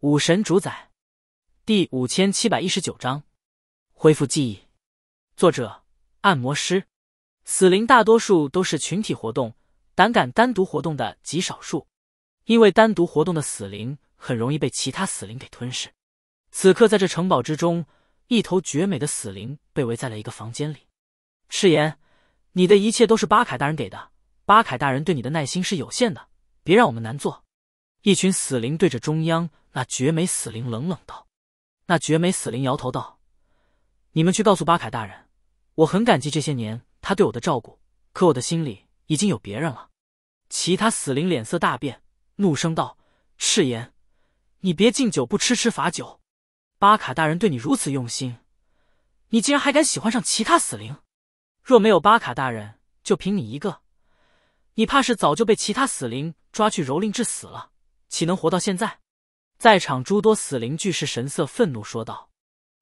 武神主宰，第五千七百一十九章恢复记忆。作者：按摩师。死灵大多数都是群体活动，胆敢单独活动的极少数，因为单独活动的死灵很容易被其他死灵给吞噬。此刻，在这城堡之中，一头绝美的死灵被围在了一个房间里。赤炎，你的一切都是巴凯大人给的。巴凯大人对你的耐心是有限的，别让我们难做。一群死灵对着中央。那绝美死灵冷冷道：“那绝美死灵摇头道：‘你们去告诉巴卡大人，我很感激这些年他对我的照顾，可我的心里已经有别人了。’其他死灵脸色大变，怒声道：‘赤炎，你别敬酒不吃吃罚酒！巴卡大人对你如此用心，你竟然还敢喜欢上其他死灵？若没有巴卡大人，就凭你一个，你怕是早就被其他死灵抓去蹂躏致死了，岂能活到现在？’”在场诸多死灵巨是神色愤怒说道：“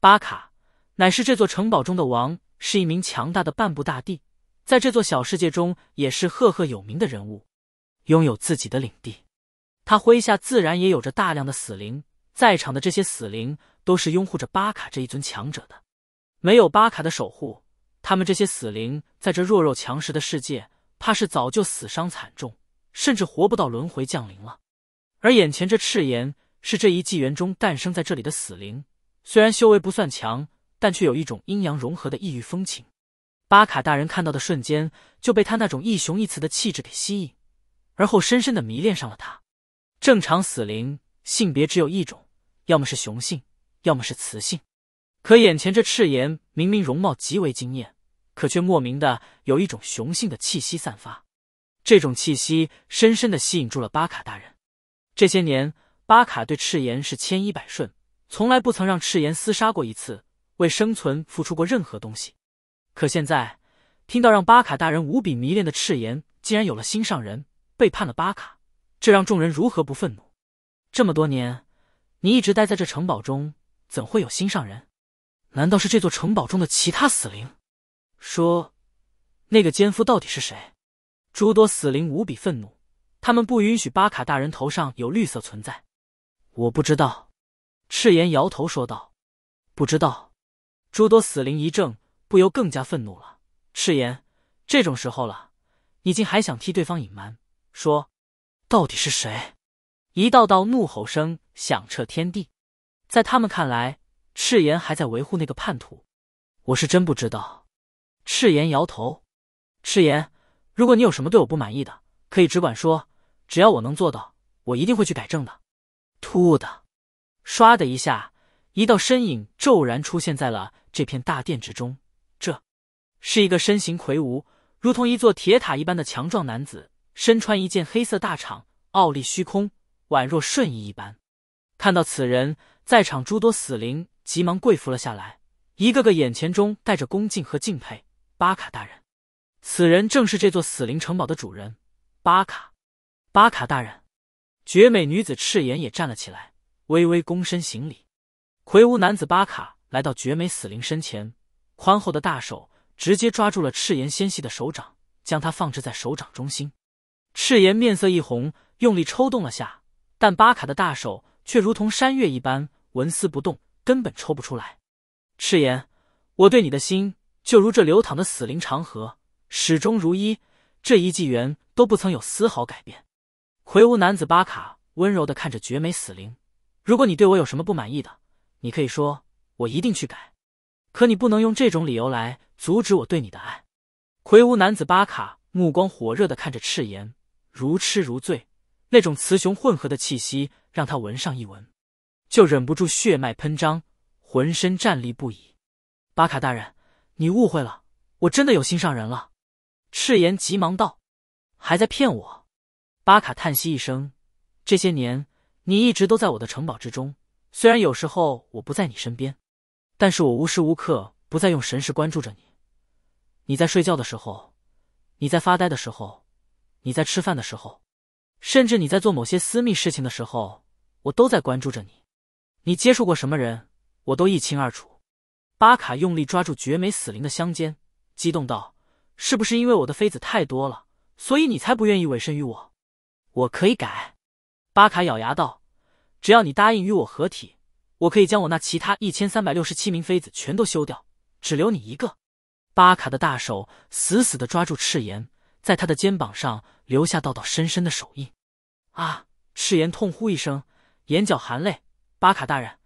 巴卡乃是这座城堡中的王，是一名强大的半步大帝，在这座小世界中也是赫赫有名的人物，拥有自己的领地。他麾下自然也有着大量的死灵，在场的这些死灵都是拥护着巴卡这一尊强者的。没有巴卡的守护，他们这些死灵在这弱肉强食的世界，怕是早就死伤惨重，甚至活不到轮回降临了。而眼前这赤炎。”是这一纪元中诞生在这里的死灵，虽然修为不算强，但却有一种阴阳融合的异域风情。巴卡大人看到的瞬间就被他那种一雄一雌的气质给吸引，而后深深的迷恋上了他。正常死灵性别只有一种，要么是雄性，要么是雌性。可眼前这赤炎明明容貌极为惊艳，可却莫名的有一种雄性的气息散发，这种气息深深的吸引住了巴卡大人。这些年。巴卡对赤炎是千依百顺，从来不曾让赤炎厮杀过一次，为生存付出过任何东西。可现在，听到让巴卡大人无比迷恋的赤炎竟然有了心上人，背叛了巴卡，这让众人如何不愤怒？这么多年，你一直待在这城堡中，怎会有心上人？难道是这座城堡中的其他死灵？说，那个奸夫到底是谁？诸多死灵无比愤怒，他们不允许巴卡大人头上有绿色存在。我不知道，赤炎摇头说道：“不知道。”诸多死灵一怔，不由更加愤怒了。赤炎，这种时候了，你竟还想替对方隐瞒？说，到底是谁？一道道怒吼声响彻天地，在他们看来，赤炎还在维护那个叛徒。我是真不知道。赤炎摇头。赤炎，如果你有什么对我不满意的，可以只管说，只要我能做到，我一定会去改正的。突兀的，唰的一下，一道身影骤然出现在了这片大殿之中。这是一个身形魁梧、如同一座铁塔一般的强壮男子，身穿一件黑色大氅，傲立虚空，宛若瞬移一般。看到此人，在场诸多死灵急忙跪伏了下来，一个个眼前中带着恭敬和敬佩。巴卡大人，此人正是这座死灵城堡的主人，巴卡。巴卡大人。绝美女子赤炎也站了起来，微微躬身行礼。魁梧男子巴卡来到绝美死灵身前，宽厚的大手直接抓住了赤炎纤细的手掌，将它放置在手掌中心。赤炎面色一红，用力抽动了下，但巴卡的大手却如同山岳一般纹丝不动，根本抽不出来。赤炎，我对你的心，就如这流淌的死灵长河，始终如一，这一纪元都不曾有丝毫改变。魁梧男子巴卡温柔的看着绝美死灵，如果你对我有什么不满意的，你可以说，我一定去改。可你不能用这种理由来阻止我对你的爱。魁梧男子巴卡目光火热的看着赤炎，如痴如醉，那种雌雄混合的气息让他闻上一闻，就忍不住血脉喷张，浑身战栗不已。巴卡大人，你误会了，我真的有心上人了。赤炎急忙道，还在骗我。巴卡叹息一声：“这些年，你一直都在我的城堡之中。虽然有时候我不在你身边，但是我无时无刻不在用神识关注着你。你在睡觉的时候，你在发呆的时候，你在吃饭的时候，甚至你在做某些私密事情的时候，我都在关注着你。你接触过什么人，我都一清二楚。”巴卡用力抓住绝美死灵的香肩，激动道：“是不是因为我的妃子太多了，所以你才不愿意委身于我？”我可以改，巴卡咬牙道：“只要你答应与我合体，我可以将我那其他一千三百六十七名妃子全都休掉，只留你一个。”巴卡的大手死死的抓住赤炎，在他的肩膀上留下道道深深的手印。啊！赤炎痛呼一声，眼角含泪。巴卡大人，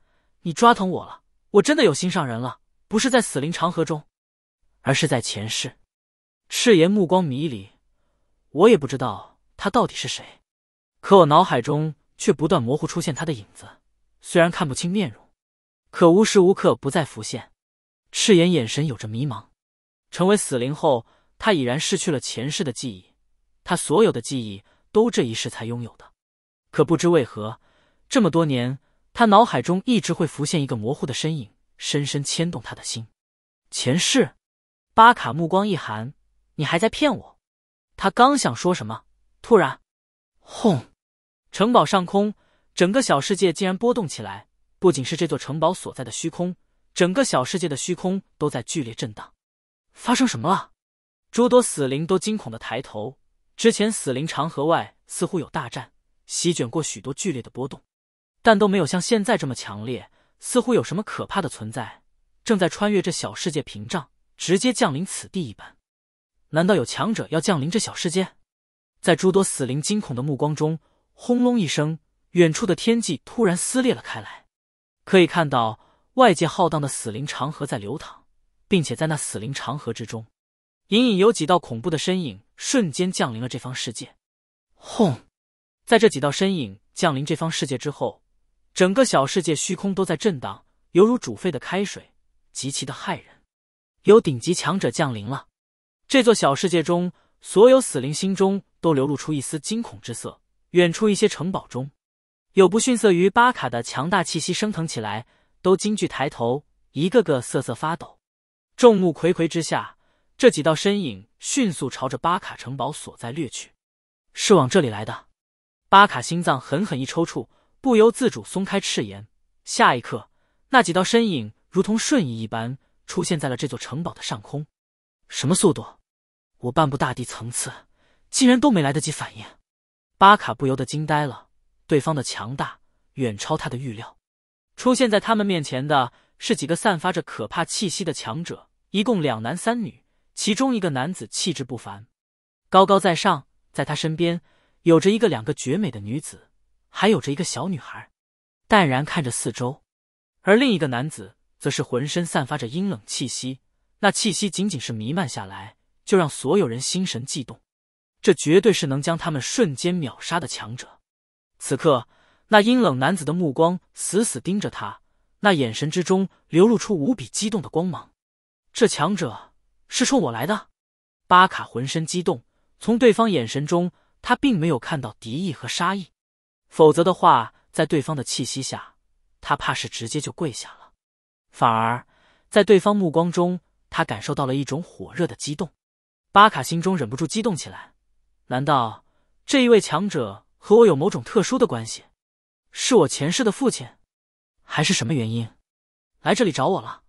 你抓疼我了，我真的有心上人了，不是在死灵长河中，而是在前世。赤炎目光迷离，我也不知道。他到底是谁？可我脑海中却不断模糊出现他的影子，虽然看不清面容，可无时无刻不在浮现。赤眼眼神有着迷茫。成为死灵后，他已然失去了前世的记忆，他所有的记忆都这一世才拥有的。可不知为何，这么多年，他脑海中一直会浮现一个模糊的身影，深深牵动他的心。前世，巴卡目光一寒：“你还在骗我？”他刚想说什么。突然，轰！城堡上空，整个小世界竟然波动起来。不仅是这座城堡所在的虚空，整个小世界的虚空都在剧烈震荡。发生什么了？诸多死灵都惊恐的抬头。之前死灵长河外似乎有大战，席卷过许多剧烈的波动，但都没有像现在这么强烈。似乎有什么可怕的存在正在穿越这小世界屏障，直接降临此地一般。难道有强者要降临这小世界？在诸多死灵惊恐的目光中，轰隆一声，远处的天际突然撕裂了开来。可以看到，外界浩荡的死灵长河在流淌，并且在那死灵长河之中，隐隐有几道恐怖的身影瞬间降临了这方世界。轰！在这几道身影降临这方世界之后，整个小世界虚空都在震荡，犹如煮沸的开水，极其的骇人。有顶级强者降临了这座小世界中，所有死灵心中。都流露出一丝惊恐之色。远处一些城堡中，有不逊色于巴卡的强大气息升腾起来，都惊惧抬头，一个个瑟瑟发抖。众目睽睽之下，这几道身影迅速朝着巴卡城堡所在掠去，是往这里来的。巴卡心脏狠狠一抽搐，不由自主松开赤炎。下一刻，那几道身影如同瞬移一般，出现在了这座城堡的上空。什么速度？我半步大地层次。竟然都没来得及反应，巴卡不由得惊呆了。对方的强大远超他的预料。出现在他们面前的是几个散发着可怕气息的强者，一共两男三女。其中一个男子气质不凡，高高在上，在他身边有着一个、两个绝美的女子，还有着一个小女孩，淡然看着四周。而另一个男子则是浑身散发着阴冷气息，那气息仅仅是弥漫下来，就让所有人心神悸动。这绝对是能将他们瞬间秒杀的强者。此刻，那阴冷男子的目光死死盯着他，那眼神之中流露出无比激动的光芒。这强者是冲我来的？巴卡浑身激动，从对方眼神中，他并没有看到敌意和杀意，否则的话，在对方的气息下，他怕是直接就跪下了。反而在对方目光中，他感受到了一种火热的激动。巴卡心中忍不住激动起来。难道这一位强者和我有某种特殊的关系？是我前世的父亲，还是什么原因来这里找我了？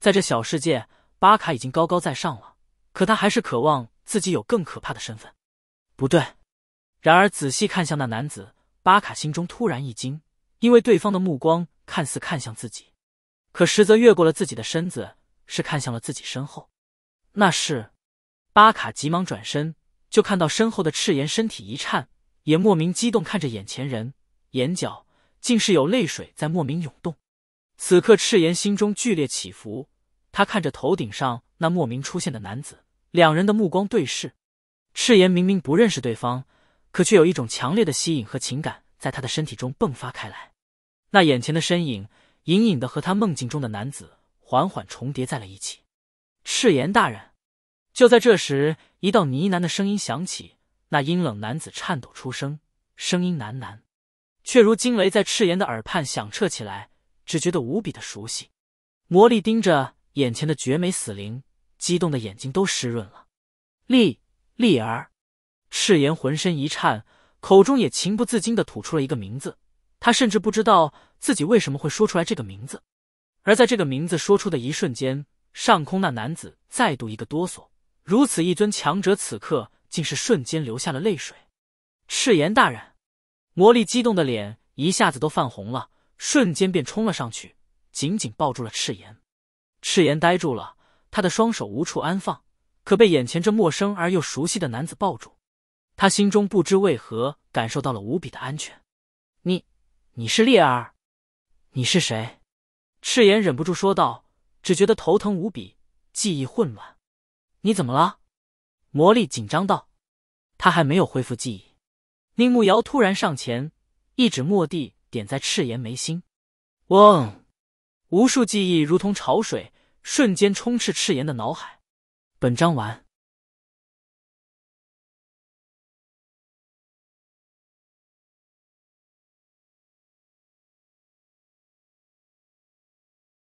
在这小世界，巴卡已经高高在上了，可他还是渴望自己有更可怕的身份。不对，然而仔细看向那男子，巴卡心中突然一惊，因为对方的目光看似看向自己，可实则越过了自己的身子，是看向了自己身后。那是？巴卡急忙转身。就看到身后的赤炎身体一颤，也莫名激动看着眼前人，眼角竟是有泪水在莫名涌动。此刻赤炎心中剧烈起伏，他看着头顶上那莫名出现的男子，两人的目光对视。赤炎明明不认识对方，可却有一种强烈的吸引和情感在他的身体中迸发开来。那眼前的身影隐隐的和他梦境中的男子缓缓重叠在了一起。赤炎大人，就在这时。一道呢喃的声音响起，那阴冷男子颤抖出声，声音喃喃，却如惊雷在赤炎的耳畔响彻起来，只觉得无比的熟悉。魔力盯着眼前的绝美死灵，激动的眼睛都湿润了。丽丽儿，赤炎浑身一颤，口中也情不自禁的吐出了一个名字，他甚至不知道自己为什么会说出来这个名字。而在这个名字说出的一瞬间，上空那男子再度一个哆嗦。如此一尊强者，此刻竟是瞬间流下了泪水。赤炎大人，魔力激动的脸一下子都泛红了，瞬间便冲了上去，紧紧抱住了赤炎。赤炎呆住了，他的双手无处安放，可被眼前这陌生而又熟悉的男子抱住，他心中不知为何感受到了无比的安全。你，你是烈儿？你是谁？赤炎忍不住说道，只觉得头疼无比，记忆混乱。你怎么了？魔力紧张道，他还没有恢复记忆。宁慕瑶突然上前，一指墨地点在赤炎眉心。嗡，无数记忆如同潮水，瞬间充斥赤炎的脑海。本章完。